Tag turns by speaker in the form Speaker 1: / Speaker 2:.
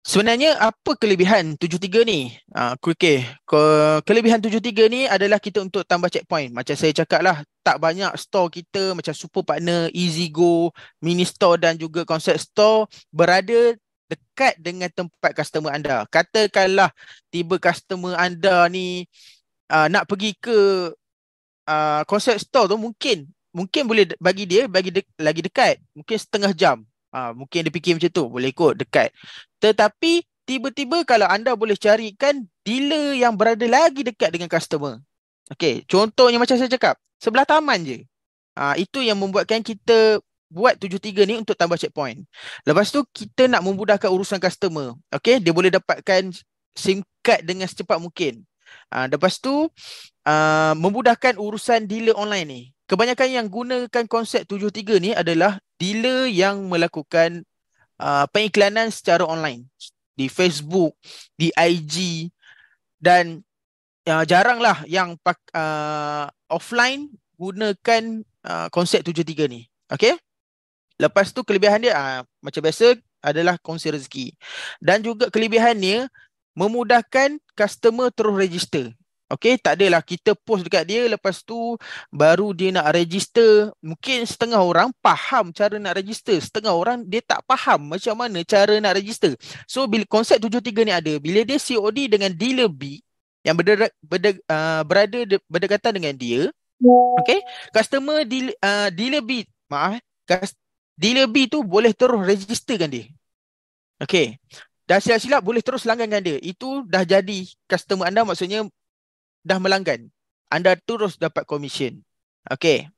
Speaker 1: Sebenarnya apa kelebihan 73 ni? Ah uh, okay. Ke- kelebihan 73 ni adalah kita untuk tambah checkpoint. Macam saya cakap lah, tak banyak store kita macam Super Partner, Easy Go, Mini Store dan juga Concept Store berada dekat dengan tempat customer anda. Katakanlah tiba customer anda ni uh, nak pergi ke uh, Concept Store tu mungkin mungkin boleh bagi dia bagi de- lagi dekat, mungkin setengah jam. Ha, mungkin dia fikir macam tu Boleh ikut dekat tetapi tiba-tiba kalau anda boleh carikan dealer yang berada lagi dekat dengan customer. Okey, contohnya macam saya cakap, sebelah taman je. Ha, itu yang membuatkan kita buat 73 ni untuk tambah checkpoint. Lepas tu kita nak memudahkan urusan customer. Okey, dia boleh dapatkan SIM card dengan secepat mungkin. Ha, lepas tu uh, memudahkan urusan dealer online ni. Kebanyakan yang gunakan konsep 73 ni adalah dealer yang melakukan uh, pengiklanan secara online di Facebook, di IG dan uh, jaranglah yang uh, offline gunakan uh, konsep 73 ni. Okey. Lepas tu kelebihan dia uh, macam biasa adalah kongsi rezeki. Dan juga kelebihannya memudahkan customer terus register. Okay, tak adalah kita post dekat dia lepas tu baru dia nak register. Mungkin setengah orang faham cara nak register. Setengah orang dia tak faham macam mana cara nak register. So, bila konsep 73 ni ada. Bila dia COD dengan dealer B yang berder, berder, uh, berada de, berdekatan dengan dia. Okay, customer deal, uh, dealer B, maaf, dealer B tu boleh terus registerkan dia. Okay, dah silap-silap boleh terus langgangkan dia. Itu dah jadi customer anda maksudnya dah melanggan anda terus dapat komisen okey